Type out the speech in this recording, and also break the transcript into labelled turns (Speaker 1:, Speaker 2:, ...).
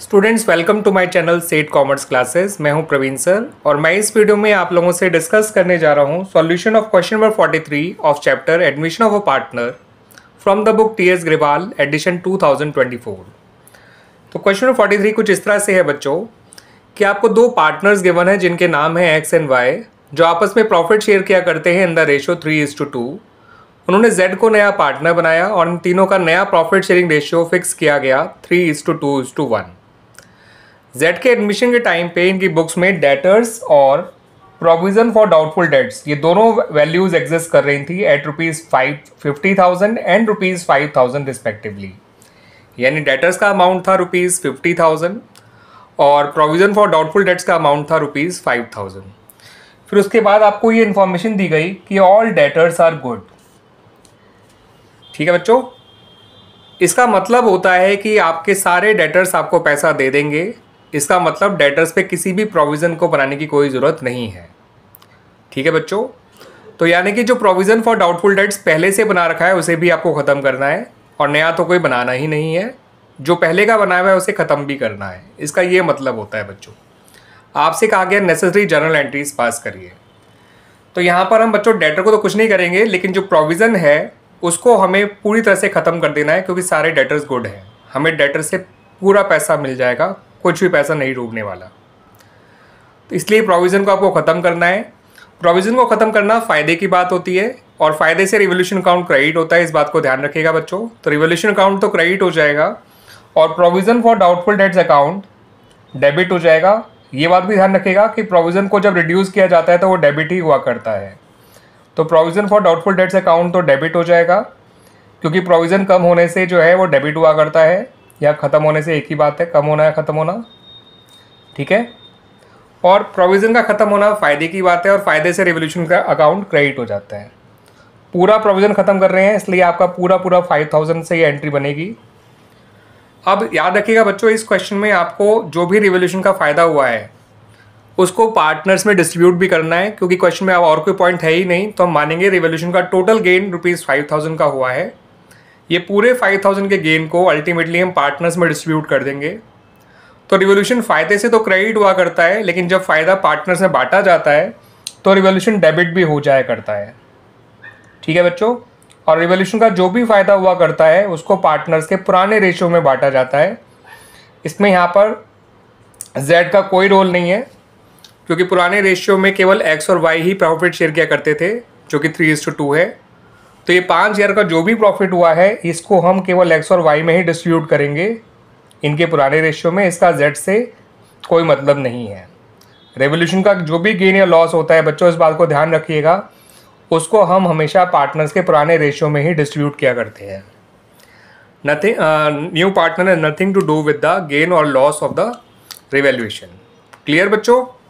Speaker 1: students welcome to my channel set commerce classes मैं हूं Praveen sir और मैं इस वीडियो में आप लोगों से डिस्कस करने जा रहा हूं solution of question number 43 of chapter admission of a partner from the book T S Grewal edition 2024 तो क्वेश्चन नंबर फोर्टी कुछ इस तरह से है बच्चों कि आपको दो पार्टनर्स गिवन है जिनके नाम है एक्स एंड वाई जो आपस में प्रॉफिट शेयर किया करते हैं in the ratio three is to two उन्होंने जेड को नया पार्टनर बनाया और इन तीनों का नया प्रॉफिट शेयरिंग रेशियो फिक्स किया गया three is to two is to one Z के एडमिशन के टाइम पे इनकी बुक्स में डेटर्स और प्रोविजन फॉर डाउटफुल डेट्स ये दोनों वैल्यूज एग्जिस्ट कर रही थी at rupees five fifty thousand and rupees five thousand respectively यानी डेटर्स का अमाउंट था रुपीज़ फिफ्टी थाउजेंड और प्रोविज़न फॉर डाउटफुल डेट्स का अमाउंट था रुपीज़ फाइव थाउजेंड फिर उसके बाद आपको ये इन्फॉर्मेशन दी गई कि ऑल डेटर्स आर गुड ठीक है बच्चों इसका मतलब होता है कि आपके सारे डेटर्स आपको पैसा दे देंगे इसका मतलब डेटर्स पे किसी भी प्रोविज़न को बनाने की कोई ज़रूरत नहीं है ठीक है बच्चों तो यानी कि जो प्रोविज़न फॉर डाउटफुल डेट्स पहले से बना रखा है उसे भी आपको ख़त्म करना है और नया तो कोई बनाना ही नहीं है जो पहले का बनाया हुआ है उसे ख़त्म भी करना है इसका ये मतलब होता है बच्चों आपसे कहा गया नेसेसरी जर्नल एंट्रीज पास करिए तो यहाँ पर हम बच्चों डेटर को तो कुछ नहीं करेंगे लेकिन जो प्रोविज़न है उसको हमें पूरी तरह से ख़त्म कर देना है क्योंकि सारे डेटर्स गुड हैं हमें डेटर से पूरा पैसा मिल जाएगा कुछ भी पैसा नहीं डूबने वाला तो इसलिए प्रोविज़न को आपको ख़त्म करना है प्रोविज़न को ख़त्म करना फ़ायदे की बात होती है और फ़ायदे से रिवोल्यूशन अकाउंट क्रेडिट होता है इस बात को ध्यान रखिएगा बच्चों तो रिवोल्यूशन अकाउंट तो क्रेडिट हो जाएगा और provision for doubtful debts account debit हो जाएगा ये बात भी ध्यान रखेगा कि प्रोविज़न को जब रिड्यूस किया जाता है तो वो डेबिट ही हुआ करता है तो provision for doubtful debts account तो डेबिट हो जाएगा क्योंकि प्रोविज़न कम होने से जो है वो डेबिट हुआ करता है या ख़त्म होने से एक ही बात है कम होना या ख़त्म होना ठीक है और प्रोविज़न का ख़त्म होना फ़ायदे की बात है और फ़ायदे से रेवोल्यूशन का अकाउंट क्रेडिट हो जाता है पूरा प्रोविज़न ख़त्म कर रहे हैं इसलिए आपका पूरा पूरा फाइव थाउजेंड से ही एंट्री बनेगी अब याद रखिएगा बच्चों इस क्वेश्चन में आपको जो भी रिवोल्यूशन का फ़ायदा हुआ है उसको पार्टनर्स में डिस्ट्रीब्यूट भी करना है क्योंकि क्वेश्चन में अब और कोई पॉइंट है ही नहीं तो हम मानेंगे रिवोल्यूशन का total gain rupees five thousand का हुआ है ये पूरे 5000 के गेन को अल्टीमेटली हम पार्टनर्स में डिस्ट्रीब्यूट कर देंगे तो रिवोल्यूशन फ़ायदे से तो क्रेडिट हुआ करता है लेकिन जब फ़ायदा पार्टनर्स में बांटा जाता है तो रिवोल्यूशन डेबिट भी हो जाया करता है ठीक है बच्चों और रिवोल्यूशन का जो भी फ़ायदा हुआ करता है उसको पार्टनर्स के पुराने रेशियो में बांटा जाता है इसमें यहाँ पर जेड का कोई रोल नहीं है क्योंकि पुराने रेशियो में केवल एक्स और वाई ही प्रॉफिट शेयर किया करते थे जो कि थ्री इज टू टू है तो ये पाँच ईयर का जो भी प्रॉफिट हुआ है इसको हम केवल एक्स और वाई में ही डिस्ट्रीब्यूट करेंगे इनके पुराने रेशियो में इसका जेड से कोई मतलब नहीं है रेवोल्यूशन का जो भी गेन या लॉस होता है बच्चों इस बात को ध्यान रखिएगा उसको हम हमेशा पार्टनर्स के पुराने रेशियो में ही डिस्ट्रीब्यूट किया करते हैं नथिंग न्यू पार्टनर है nothing to do with the gain और loss of the revaluation clear बच्चों